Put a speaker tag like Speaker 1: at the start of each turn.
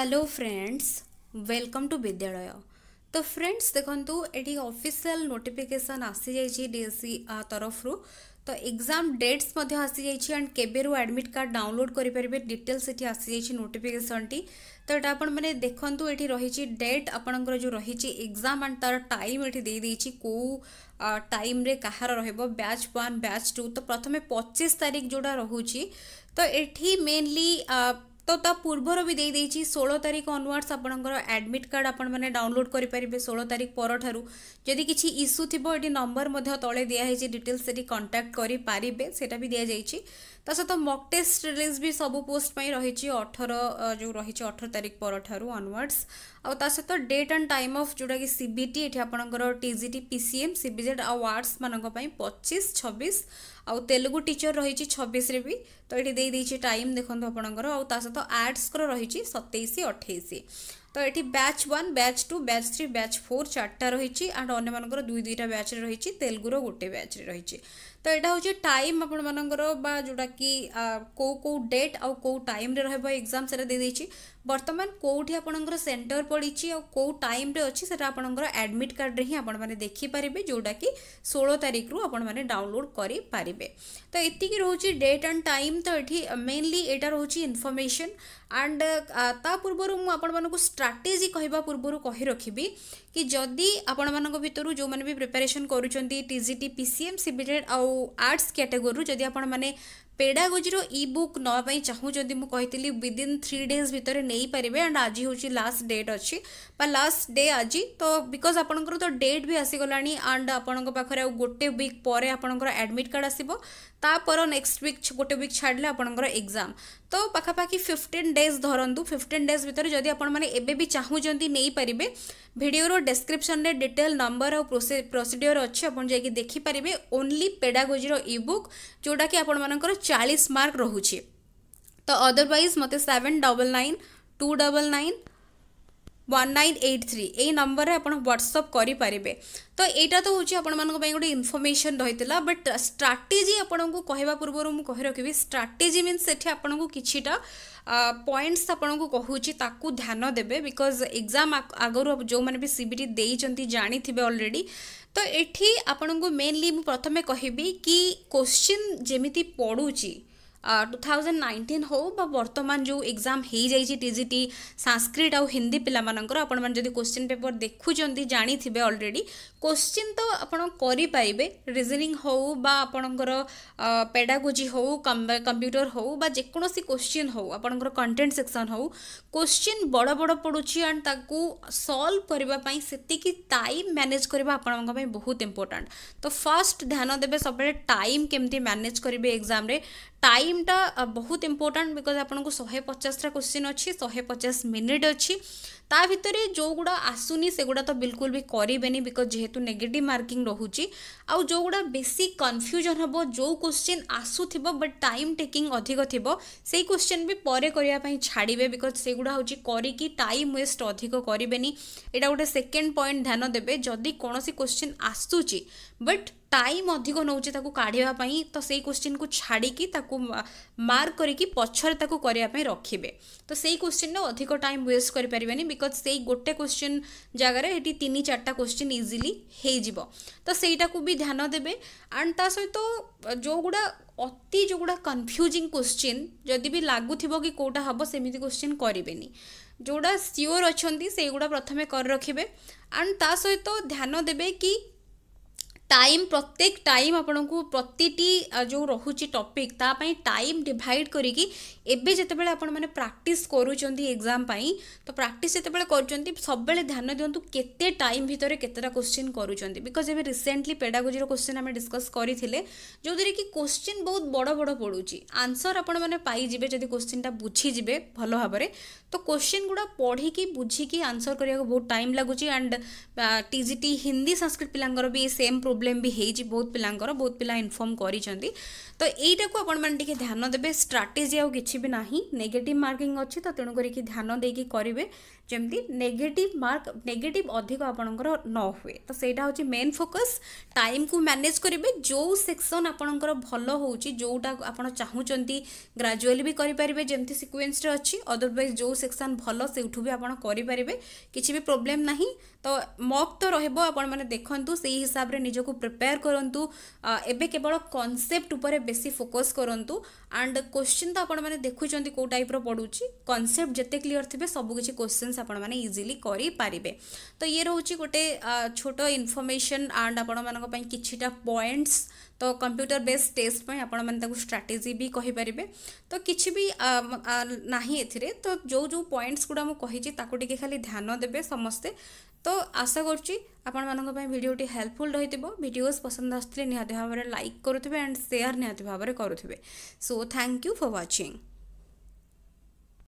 Speaker 1: hello friends welcome to विद्यालय तो friends देखो ये ऑफिशियल नोटिफिकेसन आसी जाइए डीएससी तरफ रु तो एग्जाम डेट्स आसी जाइए एंड केबेरू आडमिट कार्ड डाउनलोड करेंगे डिटेल्स ये आसी जाइए नोटिफिकेशन टी तो ये आपने देखूँ ये रही डेट आपंकर जो रही एग्जाम एंड तार टाइम ये दे देखिए कौ टाइम्रे କାହାର ରହିବ ବ୍ୟାଚ୍ ୱାନ୍ ବ୍ୟାଚ୍ ଟୁ ତ ପ୍ରଥମେ ପଚିଶ ତାରିଖ ଯେଉଁଟା ରହୁଛି ତ তো ତା ପୂର୍ବରୁ ବି ଦେଇଦେଇଛି ଷୋହଳ ତାରିଖ ଅନୱାର୍ଡ଼ସ୍ ଆପଣଙ୍କର ଆଡ଼ମିଟ୍ କାର୍ଡ଼ ଆପଣମାନେ ଡାଉନଲୋଡ଼୍ କରିପାରିବେ ଷୋହଳ ତାରିଖ ପରଠାରୁ ଯଦି କିଛି ଇସ୍ୟୁ ଥିବ ଏଠି ନମ୍ବର ମଧ୍ୟ ତଳେ ଦିଆହେଇଛି ଡିଟେଲ୍ସ ସେଠି କଣ୍ଟାକ୍ଟ କରିପାରିବେ ସେଇଟା ବି ଦିଆଯାଇଛି ତା ସହିତ ମକ୍ ଟେଷ୍ଟ ରିଲିଜ୍ ବି ସବୁ ପୋଷ୍ଟ ପାଇଁ ରହିଛି ଅଠର ଯେଉଁ ରହିଛି ଅଠର ତାରିଖ ପରଠାରୁ ଅନୱାର୍ଡ଼ସ୍ ଆଉ ତା ସହିତ ଡେଟ୍ ଆଣ୍ଡ ଟାଇମ୍ ଅଫ୍ ଯେଉଁଟାକି ସିବିଟି ଏଠି ଆପଣଙ୍କର ଟିଜିଟି ପିସିଏମ୍ ସିବିଜେଡ୍ ଆଉ ୱାର୍ଡ଼ସ୍ମାନଙ୍କ ପାଇଁ ପଚିଶ ଛବିଶ ଆଉ ତେଲୁଗୁ ଟିଚର ରହିଛି ଛବିଶରେ ବି ତ ଏଠି ଦେଇଦେଇଛି ଟାଇମ୍ ଦେଖନ୍ତୁ ଆପଣଙ୍କର ଆଉ ତା ସହିତ ଆର୍ଟସ୍କର ରହିଛି ସତେଇଶ ଅଠେଇଶ तो ये batch one batch two batch three batch four चार्टा रही आंड अन्य दुई दुईटा बैच रही तेलुगुर गोटे बैच रही तो यहाँ हूँ टाइम आपण मर जोटा कि कौ कौ डेट आउ कौ टाइम रग्जाम से बर्तमान कौटी आपंकर सेन्टर पड़ी आउ कौ टाइम अच्छी से आपंकर आडमिट कार्ड हिं आप देखिपारे जोटा कि षोलो तारिख रु आप डाउनलोड करें तो ये रोचे डेट एंड टाइम तो ये मेनली यहाँ रोचे इनफर्मेसन एंड ता पूर्व मुझे ଷ୍ଟ୍ରାଟେଜି କହିବା ପୂର୍ବରୁ କହି ରଖିବି କି ଯଦି ଆପଣମାନଙ୍କ ଭିତରୁ ଯେଉଁମାନେ ବି ପ୍ରିପାରେସନ୍ କରୁଛନ୍ତି T G T P C M C B ଆଉ ଆର୍ଟ୍ସ କ୍ୟାଟେଗୋରୀରୁ ଯଦି ଆପଣମାନେ ପେଡ଼ାଗୋଜିର ଇ ବୁକ୍ ନେବା ପାଇଁ ଚାହୁଁଛନ୍ତି ମୁଁ କହିଥିଲି ୱିଦିନ୍ ଥ୍ରୀ ଡେଜ୍ ଭିତରେ ନେଇପାରିବେ ଆଣ୍ଡ ଆଜି ହେଉଛି ଲାଷ୍ଟ ଡେଟ୍ ଅଛି ବା ଲାଷ୍ଟ ଡେ ଆଜି ତ ବିକଜ୍ ଆପଣଙ୍କର ତ ଡେଟ୍ ବି ଆସିଗଲାଣି ଆଣ୍ଡ ଆପଣଙ୍କ ପାଖରେ ଆଉ ଗୋଟେ ୱିକ୍ ପରେ ଆପଣଙ୍କର ଆଡ଼ମିଟ୍ କାର୍ଡ଼ ଆସିବ ତାପର ନେକ୍ସଟ ୱିକ୍ ଗୋଟେ ୱିକ୍ ଛାଡ଼ିଲେ ଆପଣଙ୍କର ଏକ୍ଜାମ୍ ତ ପାଖାପାଖି ଫିଫ୍ଟିନ୍ ଡେଜ୍ ଧରନ୍ତୁ ଫିଫ୍ଟିନ୍ ଡେଜ୍ ଭିତରେ ଯଦି ଆପଣମାନେ ଏବେ ବି ଚାହୁଁଛନ୍ତି ନେଇପାରିବେ ଭିଡ଼ିଓର ଡେସ୍କ୍ରିପ୍ସନ୍ରେ ଡିଟେଲ୍ ନମ୍ବର ଆଉ ପ୍ରୋସିଡ଼ିଓର ଅଛି ଆପଣ ଯାଇକି ଦେଖିପାରିବେ ଓନ୍ଲି ପେଡ଼ାଗୋଜିର ଇ ବୁକ୍ ଯେଉଁଟାକି ଆପଣମାନଙ୍କର ଚାଳିଶ ମାର୍କ ରହୁଛି ତ ଅଦରୱାଇଜ୍ ମୋତେ seven double nine two double nine one nine eight three ଏଇ ନମ୍ବରରେ ଆପଣ ହ୍ୱାଟ୍ସଅପ୍ କରିପାରିବେ ତ ଏଇଟା ତ ହେଉଛି ଆପଣମାନଙ୍କ ପାଇଁ ଗୋଟେ ଇନଫର୍ମେସନ୍ ରହିଥିଲା ବଟ୍ ଷ୍ଟ୍ରାଟେଜି ଆପଣଙ୍କୁ କହିବା ପୂର୍ବରୁ ମୁଁ କହି ରଖିବି ଷ୍ଟ୍ରାଟେଜି ମିନ୍ସ ସେଠି ଆପଣଙ୍କୁ କିଛିଟା ପଏଣ୍ଟସ୍ ଆପଣଙ୍କୁ କହୁଛି ତାକୁ ଧ୍ୟାନ ଦେବେ ବିକଜ୍ ଏକ୍ଜାମ୍ ଆଗରୁ ଯେଉଁମାନେ ବି ସି ବି ଟି ଦେଇଛନ୍ତି ଜାଣିଥିବେ ଅଲରେଡ଼ି ତ ଏଠି ଆପଣଙ୍କୁ ମେନ୍ଲି ମୁଁ ପ୍ରଥମେ କହିବି କି କୋଶ୍ଚିନ୍ ଯେମିତି ପଡ଼ୁଛି ଟୁ ଥାଉଜେଣ୍ଡ ନାଇଣ୍ଟିନ୍ ହେଉ ବା ବର୍ତ୍ତମାନ ଯେଉଁ ଏକ୍ଜାମ୍ ହେଇଯାଇଛି ଟି ଜି ଟି ସାଂସ୍କ୍ରିଟ୍ ଆଉ ହିନ୍ଦୀ ପିଲାମାନଙ୍କର ଆପଣମାନେ ଯଦି କୋଶ୍ଚିନ୍ ପେପର୍ ଦେଖୁଛନ୍ତି ଜାଣିଥିବେ ଅଲରେଡ଼ି କୋଶ୍ଚିନ୍ ତ ଆପଣ କରିପାରିବେ ରିଜନିଂ ହେଉ ବା ଆପଣଙ୍କର ପେଡାଗୋଜି ହେଉ କମ୍ପ୍ୟୁଟର ହେଉ ବା ଯେକୌଣସି କୋଶ୍ଚିନ୍ ହେଉ ଆପଣଙ୍କର କଣ୍ଟେଣ୍ଟ ସେକ୍ସନ୍ ହେଉ କୋଶ୍ଚିନ୍ ବଡ଼ ବଡ଼ ପଡ଼ୁଛି ଆଣ୍ଡ ତାକୁ ସଲ୍ଭ କରିବା ପାଇଁ ସେତିକି ଟାଇମ୍ ମ୍ୟାନେଜ୍ କରିବା ଆପଣଙ୍କ ପାଇଁ ବହୁତ ଇମ୍ପୋର୍ଟାଣ୍ଟ ତ ଫାର୍ଷ୍ଟ ଧ୍ୟାନ ଦେବେ ସବୁବେଳେ ଟାଇମ୍ କେମିତି ମ୍ୟାନେଜ୍ କରିବେ ଏକ୍ଜାମ୍ରେ टाइमटा बहुत इम्पोर्टाट बिकज आपको शहे पचासटा क्वेश्चन अच्छी शहे पचास मिनिट अच्छी ता भितर जो गुड़ा आसुनी से गुड़ा तो बिल्कुल भी करेनि बिकज जेहेतु नेगेटिव मार्किंग रोचे आउ जो गुड़ा बेसी कन्फ्यूजन हम जो क्वेश्चन आसू थ बट टाइम टेकिंग अधिक थी से क्वेश्चन भी पर छाड़े बिकज से गुड़ा हूँ करी टाइम वेस्ट अधिक करेनि यहाँ गोटे सेकेंड पॉइंट ध्यान देवे जदि कौन क्वेश्चन आसूची बट ଟାଇମ୍ ଅଧିକ ନେଉଛି ତାକୁ କାଢ଼ିବା ପାଇଁ ତ ସେଇ କୋଶ୍ଚିନ୍କୁ ଛାଡ଼ିକି ତାକୁ ମାର୍କ କରିକି ପଛରେ ତାକୁ କରିବା ପାଇଁ ରଖିବେ ତ ସେଇ କୋଶ୍ଚିନ୍ରେ ଅଧିକ ଟାଇମ୍ ୱେଷ୍ଟ କରିପାରିବେନି ବିକଜ୍ ସେଇ ଗୋଟେ କୋଶ୍ଚିନ୍ ଜାଗାରେ ଏଠି ତିନି ଚାରିଟା କୋଶ୍ଚିନ୍ ଇଜିଲି ହେଇଯିବ ତ ସେଇଟାକୁ ବି ଧ୍ୟାନ ଦେବେ ଆଣ୍ଡ ତା ସହିତ ଯେଉଁଗୁଡ଼ା ଅତି ଯେଉଁଗୁଡ଼ା କନଫ୍ୟୁଜିଂ କୋଶ୍ଚିନ୍ ଯଦି ବି ଲାଗୁଥିବ କି କେଉଁଟା ହେବ ସେମିତି କୋଶ୍ଚିନ୍ କରିବେନି ଯେଉଁଗୁଡ଼ା ସିଓର୍ ଅଛନ୍ତି ସେଇଗୁଡ଼ା ପ୍ରଥମେ କରି ରଖିବେ ଆଣ୍ଡ ତା ସହିତ ଧ୍ୟାନ ଦେବେ କି टाइम प्रत्येक टाइम आपण को प्रति जो रोचे टपिक तापाई टाइम डिभाइड करी एवं जिते आपण मैंने प्राक्ट एग्जाम तो प्राक्ट जिते कर सब ध्यान दिंतु केते टाइम भितर केतटा क्वेश्चन करुँच बिकज ए रिसेंटली पेडागोजी क्वेश्चन आम डिस्कस करते जो द्वारा कि क्वेश्चन बहुत बड़ बड़ पड़ू आंसर आपण मैंने जब क्वेश्चन बुझीजे भल भाव तो क्वेश्चन गुड़ा पढ़ी की बुझिकी आंसर करने को बहुत टाइम लगुच एंड टीजीटी हिंदी संस्कृत पिलांर सेम प्रोब प्रोब्लेम भी हो बहुत पिलांर बहुत पिला इनफर्म कर तो यही आपे ध्यान देते स्ट्राटेजी आज कि भी ना नेगेटिव मार्किंग अच्छी तो तेणु करान देखिए करेंगे जमी नेगेटिव मार्क नेगेटिव अधिक आपणकर न हुए तो सहीटा हूँ मेन फोकस टाइम को मैनेज करेंगे जो सेक्शन आपणकर भल हो जो आप चाहूँ ग्राजुआली भी करेंगे जमी सिक्वेन्स अच्छी अदरवैज जो सेक्शन भल से भी आप करेंगे किसी भी प्रोब्लेम ना तो मक तो रोक मैंने देखूँ से हिसाब से निजक ନିଜକୁ ପ୍ରିପେୟାର କରନ୍ତୁ ଏବେ କେବଳ କନସେପ୍ଟ ଉପରେ ବେଶୀ ଫୋକସ୍ କରନ୍ତୁ ଆଣ୍ଡ କୋଶ୍ଚିନ୍ ତ ଆପଣମାନେ ଦେଖୁଛନ୍ତି କେଉଁ ଟାଇପ୍ର ପଡ଼ୁଛି କନସେପ୍ଟ ଯେତେ କ୍ଲିଅର ଥିବେ ସବୁକିଛି କୋଶ୍ଚିନ୍ସ ଆପଣମାନେ ଇଜିଲି କରିପାରିବେ ତ ଇଏ ରହୁଛି ଗୋଟେ ଛୋଟ ଇନଫର୍ମେସନ୍ ଆଣ୍ଡ ଆପଣମାନଙ୍କ ପାଇଁ କିଛିଟା ପଏଣ୍ଟସ୍ ତ କମ୍ପ୍ୟୁଟର ବେସ୍ ଟେଷ୍ଟ ପାଇଁ ଆପଣମାନେ ତାକୁ ଷ୍ଟ୍ରାଟେଜି ବି କହିପାରିବେ ତ କିଛି ବି ନାହିଁ ଏଥିରେ ତ ଯେଉଁ ଯେଉଁ ପଏଣ୍ଟସ୍ ଗୁଡ଼ା ମୁଁ କହିଛି ତାକୁ ଟିକେ ଖାଲି ଧ୍ୟାନ ଦେବେ ସମସ୍ତେ তো আশা করছি ଆପଣମାନଙ୍କ ପାଇଁ ଭିଡ଼ିଓଟି ହେଲ୍ପଫୁଲ୍ ରହିଥିବ ଭିଡ଼ିଓସ୍ ପସନ୍ଦ ଆସିଥିଲେ ନିହାତି ଭାବରେ ଲାଇକ୍ କରୁଥିବେ ଆଣ୍ଡ ସେୟାର ନିହାତି ଭାବରେ କରୁଥିବେ so thank you for watching